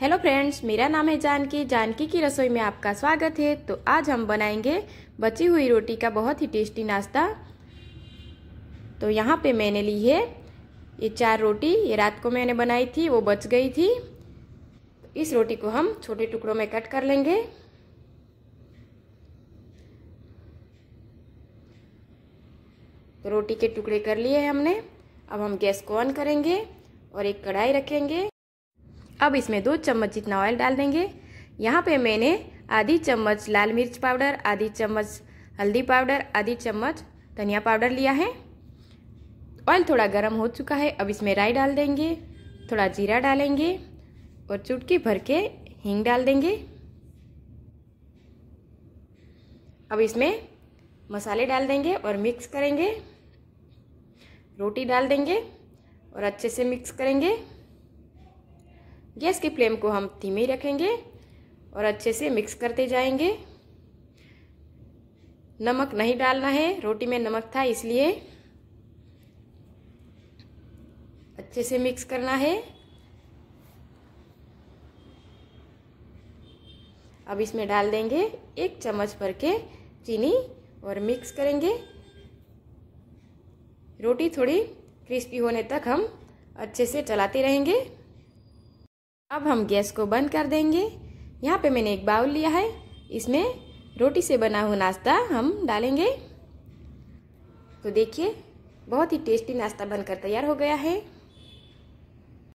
hello friends मेरा नाम है जानकी जानकी की रसोई में आपका स्वागत है तो आज हम बनाएंगे बची हुई रोटी का बहुत ही टेस्टी नाश्ता तो यहाँ पे मैंने ली है ये चार रोटी ये रात को मैंने बनाई थी वो बच गई थी इस रोटी को हम छोटे टुकड़ों में कट कर लेंगे तो रोटी के टुकड़े कर लिए हमने अब हम गैस को ऑन करेंगे और एक कढ़ाई रखेंगे अब इसमें दो चम्मच जितना ऑयल डाल देंगे यहाँ पे मैंने आधी चम्मच लाल मिर्च पाउडर आधी चम्मच हल्दी पाउडर आधी चम्मच धनिया पाउडर लिया है ऑयल थोड़ा गर्म हो चुका है अब इसमें राई डाल देंगे थोड़ा जीरा डालेंगे और चुटकी भर के हींग डाल देंगे अब इसमें मसाले डाल देंगे और मिक्स करेंगे रोटी डाल देंगे और अच्छे से मिक्स करेंगे गैस की फ्लेम को हम धीमे रखेंगे और अच्छे से मिक्स करते जाएंगे नमक नहीं डालना है रोटी में नमक था इसलिए अच्छे से मिक्स करना है अब इसमें डाल देंगे एक चम्मच भर के चीनी और मिक्स करेंगे रोटी थोड़ी क्रिस्पी होने तक हम अच्छे से चलाते रहेंगे अब हम गैस को बंद कर देंगे यहाँ पे मैंने एक बाउल लिया है इसमें रोटी से बना हुआ नाश्ता हम डालेंगे तो देखिए बहुत ही टेस्टी नाश्ता बनकर तैयार हो गया है